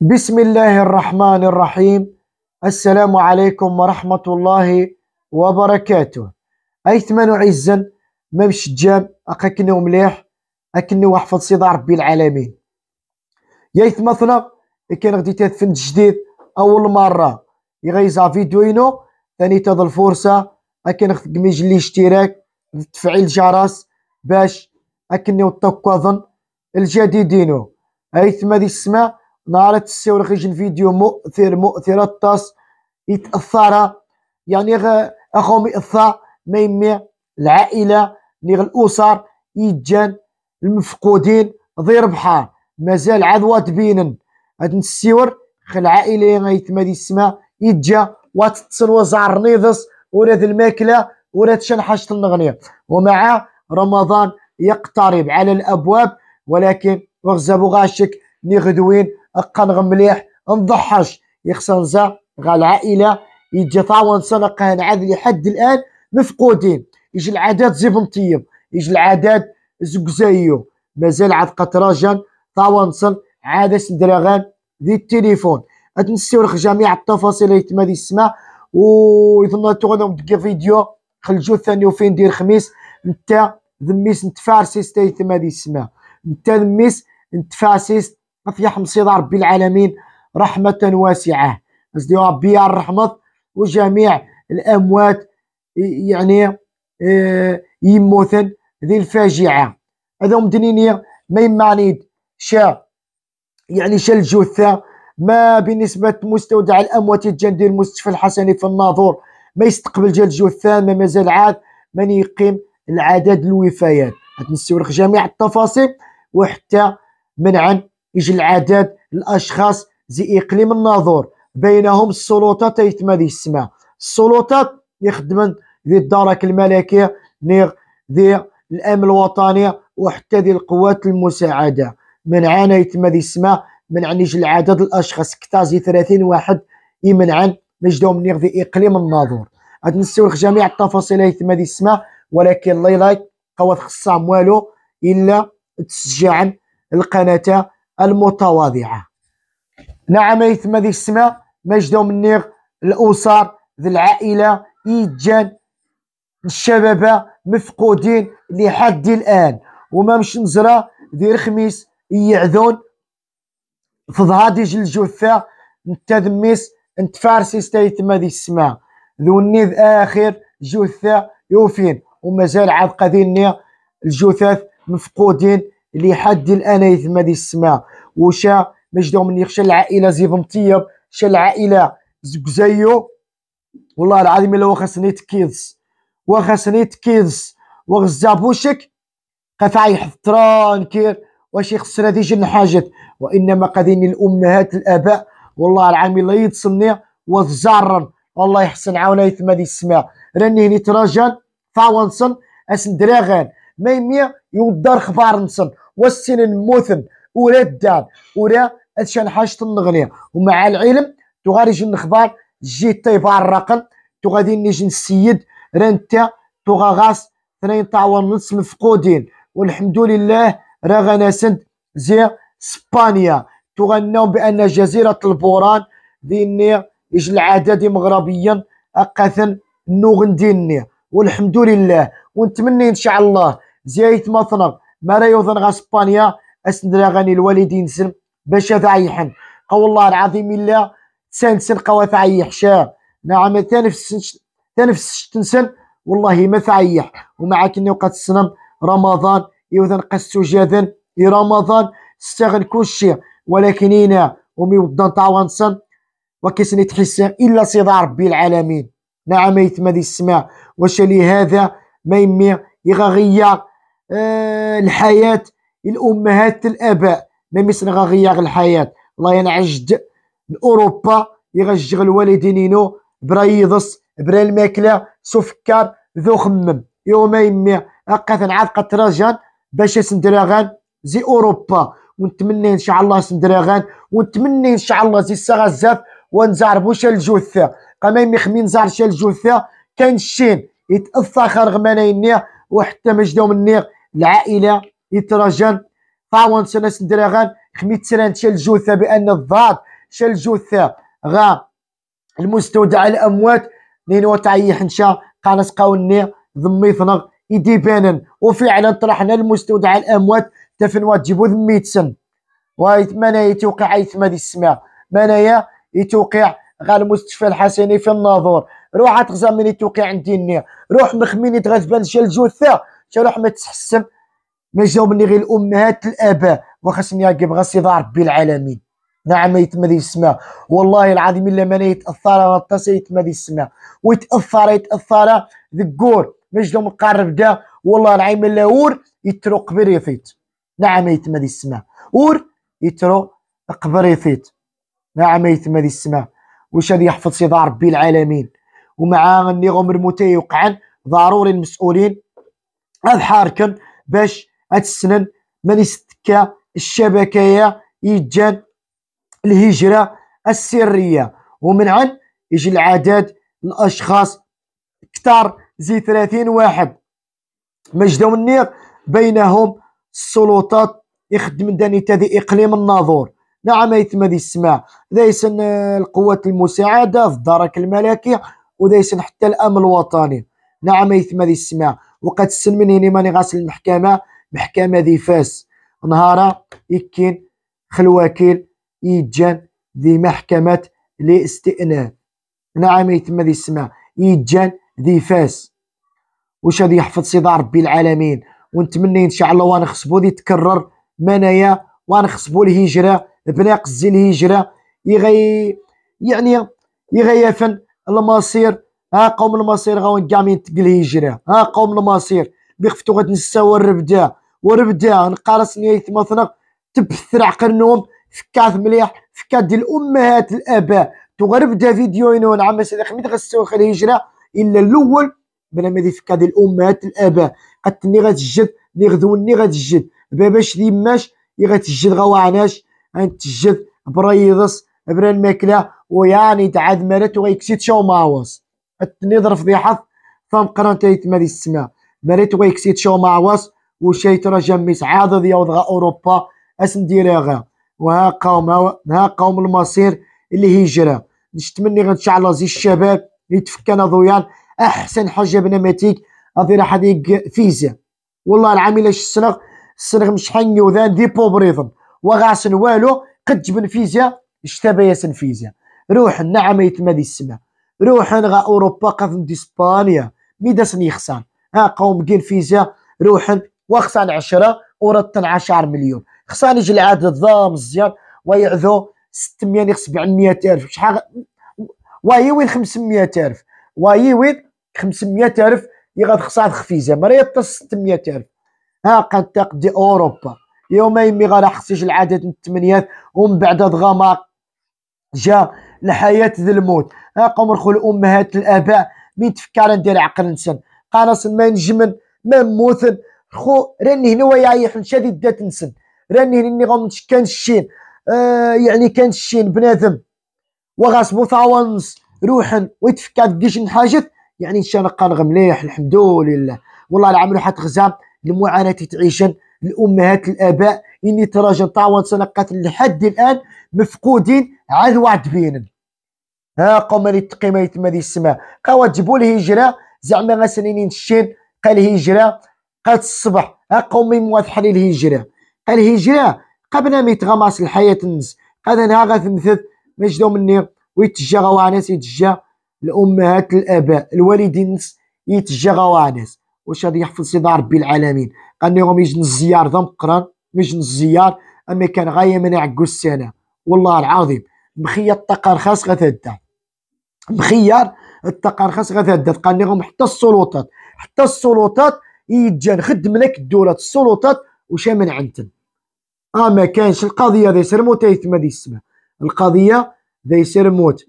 بسم الله الرحمن الرحيم السلام عليكم ورحمة الله وبركاته أيثمان عزا ممش جام أقكني ومليح أكني وحفظ صيد ربي العالمين يايثما ثنا كان غدي تدفن جديد أول مرة يغيزا فيديوينو ثاني تاض الفرصة أكن لي اشتراك تفعيل الجرس باش أكني وتكوظن الجديدينو أيثما ذي السماء نهار تسيو رخيج الفيديو مؤثر مؤثر الطاس يتأثر يعني اخوهم يأثر ما يمي العائلة نيغ الأسر يجان المفقودين ضير بحار مازال عدوى بينن هاد نسيور خل العائلة غيتمادي السما يجا واتتصل وزعر نيضس وراد الماكلة وراد حاجة النغنية ومع رمضان يقترب على الأبواب ولكن وغزابو غاشك ني غدوين قنغ مليح نضحش زا غا العائله يجي طاوان سنه قهنعاد لحد الان مفقودين يجي العادات زيب مطيب يجي العادات زقزايو مازال عاد قطراجان سن عاد سندراغان ذي التليفون لك جميع التفاصيل اللي تما السماء و يظن تغنهم دقا فيديو خلجو الثاني وفين ندير خميس نتا ذميس نتفارسيس تا يتما السماء نتا ذميس نتفارسيس في حمصيد ربي العالمين رحمة واسعة نزدي ربي الرحمة وجميع الأموات يعني آه، يموتن ذي الفاجعة هذا مدنيني ما يمانيد شا يعني شا الجثة ما بالنسبة مستودع الأموات الجندي المستشفى الحسني في الناظور ما يستقبل جل الجثة ما مازال عاد من يقيم العدد الوفيات غتنستورخ جميع التفاصيل وحتى من عن يجي العدد الاشخاص زي اقليم الناظور بينهم السلطات تيتم هذه السماء السلطات يخدمن ذي الدارك الملكيه نير ذي الامن الوطني وحتى ذي القوات المساعده منعنا يتم ذي السماء منعنيش العدد الاشخاص كتازي 30 واحد يمنعن مجدهم نير ذي اقليم الناظور غادي نستوخ جميع التفاصيل يتم ذي السماء ولكن الله لايك قوات خصام والو الا تسجعن القناه المتواضعة نعم يتم ذي السماء مجدو منيغ الأسر ذي العائلة يجان الشباب مفقودين لحد الآن وما مش نزرى ذي الخميس يعذون في ظهادج الجثة نتذميس نتفارسيس تيتما ذي السماء ذو النيذ آخر جثة يوفين ومازال عاد قادين الجثث مفقودين اللي حد الان يتم هذه السماع وشا مجدو من يخشى العائله زي مطيب شا العائله زكزايو والله العظيم الا واخا كيدز واخا سنيت كيدز وغزا بوشك قفع يحضران كير واش يخسر هذه جن حاجات وانما قاذين الامهات الاباء والله العظيم الا يتصلني وتزارن الله يحسن عاونا يتم هذه السماع راني هني تراجان فاونسن اسن دراغان ما يمي يودار خبار نصن والسن موثن ورا الدار ورا هادشي حاجه النغنية ومع العلم تو غادي نخبار جي طيبع الرقم تو غادي نجي نسيد راه تو غاس 12 ونص مفقودين والحمد لله راه سند زي اسبانيا تغنوا بان جزيره البوران ديني يجي العدد مغربيا اقاثن نوغن ديني والحمد لله ونتمنى ان شاء الله زيت مثنق ما راه يوظن غا اسبانيا اسندرا غاني الوالدين سن باش تعيحن قا الله العظيم الا تسانسن قوا تعيح شاه نعم تنفس تنفس شتنسن والله ما تعيح ومع كني وقت السنم رمضان يوذن قسو جاذن رمضان استغل كل شيء ولكن هنا ومي ودان طاوانسن وكيسني تحس الا صداع ربي العالمين نعم يتما ذي السماء واش لهذا ما يمي يغغيا آه، الحياه الامهات الاباء ما مثل غير الحياه الله ينعجد الاوروبا يغجغ الوالدينينو برا يضص برا الماكله سفكر ذو خمم يوم يمي اقا تنعاد قطراجان باش سندراغان زي اوروبا ونتمنى ان شاء الله سندراغان ونتمنى ان شاء الله زي السغزاف ونزار بوش الجثه قام يمي خمين زار شال الجثه كان شين يتاثر غمانينيه وحتى مجدو منيغ العائله يترجل طاون سنس غان خميت سران شال جوثه بان الضاد شال جوثه غا المستودع الاموات نينو تعيح نشا قانس قاوني ذمي ثنغ يدي بانن وفعلا طرحنا المستودع الاموات تفنوا تجيبو ذميت سن ويتمنى يتوقع يتما دي السماء منايا يتوقع غا المستشفى الحسني في الناظور روح تغزا من يتوقع عندي النية روح مخميني تغزبان شال جوثه حتى لو حما تحسن ما جاوبني غير الامهات الاباء وخاصني يعقب غير دار ربي العالمين نعم يتما ذي السماء والله العظيم الا ما يتاثر غطاس يتما ذي السماء ويتاثر يتاثر ذكور مجلو مقرب دا والله العظيم الا ور يترو قبر يفيت نعم يتما ذي السماء ور يترو قبر يفيت نعم يتما ذي السماء واش هذا يحفظ دار ربي العالمين ومع اني غمر متي ضروري المسؤولين هاد حاركن باش اتسنن من استكا الشبكية يجان الهجرة السرية ومن عن يجي العدد الاشخاص كتار زي 30 واحد مجدو النير بينهم السلطات يخدم داني تذي اقليم الناظور نعم يتم ذي السماع ذيسن القوات المساعده في الدرك الملكي وذيسن حتى الامن الوطني نعم يتم ذي السماع وقد السن من هنا ماني غاسل المحكمه محكمه ذي فاس نهارا يكين خلواكيل يجان ذي محكمه الاستئناف نعم يتم ذي السماء يجان ذي فاس وش هذا يحفظ صدى ربي العالمين ونتمنى ان شاء الله ونخصبو ذي تكرر منايا ونخصبو الهجره بناقص الهجره يغي يعني يغيفن المصير ها قوم المصير غاون كاع مين تقل يجري ها قوم المصير بيخفتو غتنساو الربدا وربدا نقارس نيت مثلا تبثر النوم فكات مليح فكات ديال الامهات الاباء تغرب دا فيديو ينون عام سيدي خميت غسو خير الهجره الا الاول بلا ما يفكا ديال الامهات الاباء قتني غتجد ني غدو ني غتجد باباش ديماش يغتجد غواعناش غنتجد بريضس برا الماكله ويعني تعاد مرات وغيكسيت شو ماوس التنيض حظ ثم قرن تايت مالي السماء مريت ويكسيت شو معواس وشيت راه جميس ذي يوض غا اوروبا اسن ديريغا وها قوم ها قوم المصير اللي هيجرا نشتمني شعلا زي الشباب يتفكنا ضويان احسن حاجه بنماتيك هذه راح ديك فيزا والله العام الا السنغ السنغ مش حن وذان دي بوبريضن وغاسن والو قد جبن فيزا اشتبا ياسن فيزا روح نعم يتمادي السماء روح غا اوروبا قفم اسبانيا ميداس يخسان ها قوم كين فيزا روح وخسان 10 ورا 10 مليون خسان يجي العدد ضام مزيان ويعذو 600 700 الف شحال وايي وين 500 الف وايي وين 500 الف يغاد خسارة خفيزة مريض 600 الف ها قد تقدي اوروبا يومين مي غا راح العدد من الثمانيات ومن بعد ضغما جا الحياة ذا الموت هاكم رخو الأمهات الآباء مين تفكر ندير عقل نسن قارص ما نجمن ما نموتن خو راني هنا ويعيح نشادي دات نسن راني هنا غوم كان الشين آه يعني كان الشين بنادم وغاس بوثاونس روحن ويتفكر ديش حاجت يعني ان شاء الله قانغ مليح الحمد لله والله العام حتى تغزام المعاناه تعيشن الامهات الاباء اني تراجع طاوان سنقات لحد الان مفقودين على الوعد بينن ها قوم اللي ما يتما ذي السماء قوا جبوا الهجره زعما غسنينين الشين قال الهجره قالت الصبح ها قومي موضح للهجره الهجره قال الهجره قبل ما يتغمس الحياه الناس هذا نهار غتنثث مجدو مني ويتجا غوانس يتجا الامهات الاباء الوالدين نس يتجا غوانس واش غادي يحفظ سيدنا ربي العالمين قال لهم يجن الزيار ذا مقران يجن الزيار اما كان غايه من السنه والله العظيم مخيط الطاقه رخاص غتهدى مخيار التقار خاص غتهدد قال لهم حتى السلطات حتى السلطات يتجان خدم لك الدولة السلطات وش من عنتن اه ما كانش القضية ذي سرموت ما ذي السماء القضية ذي سرموت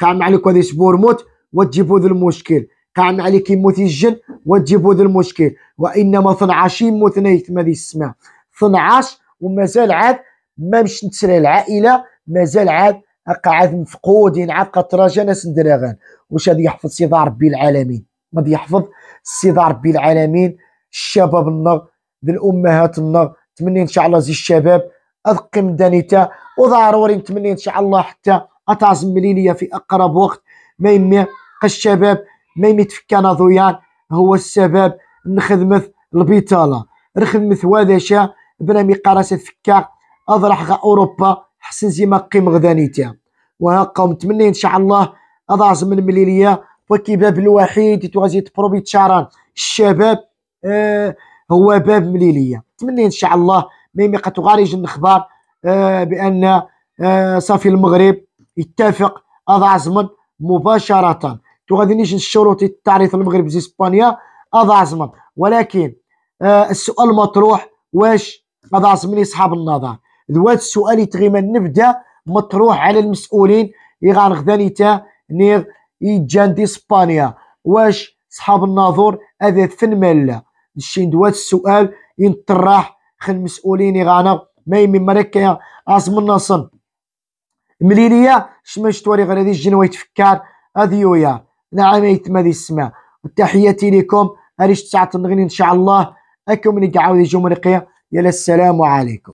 قام عليك وذي سبور موت وتجيبو ذا المشكل قام عليك يموت الجن وتجيبو ذا المشكل وانما 12 يموت ما ذي السماء 12 ومازال عاد ما مش نتسرى العائلة مازال عاد قاعد مفقودين عاد قطراجه ناس ندراغان واش هذا يحفظ سيدي ربي العالمين ما يحفظ سيدي ربي العالمين الشباب النغ الامهات النغ نتمنى ان شاء الله زي الشباب اذقم دانيتا وضروري نتمنى ان شاء الله حتى اتعزم ليا في اقرب وقت ما يمي الشباب ما يمي تفكانا ضويان هو السبب نخدمث البيطاله نخدمث واذا شا بلا مقارسه فكا اضرح غا اوروبا حسن ما قيم غدانيتها وهاكا ومتمنى ان شاء الله اضعز من مليليه وكي باب الوحيد توازي تبروبي تشاران الشباب آه هو باب مليليه نتمنى ان شاء الله ميمي قتغاريج الخبار آه بان آه صافي المغرب يتفق اضع زمن مباشره تغادي نيجي الشروط التعريف المغرب زي اسبانيا اضع زمن ولكن آه السؤال المطروح واش اضع زمن اصحاب النظر هذا السؤال يتغيما نبدا مطروح على المسؤولين يغان غدا تا نير يجان دي اسبانيا واش صحاب الناظور هذا فن مالا الشين دوات السؤال ينطرح خل المسؤولين يغانا ما يمي مركا عاصم النصن مليليا شما شتوري غير هذه الجنوة يتفكر هذه يويا نعم هذه السماء وتحياتي لكم اريش تسعة النغني ان شاء الله اكم نقعاو دي جمهورية يلا السلام عليكم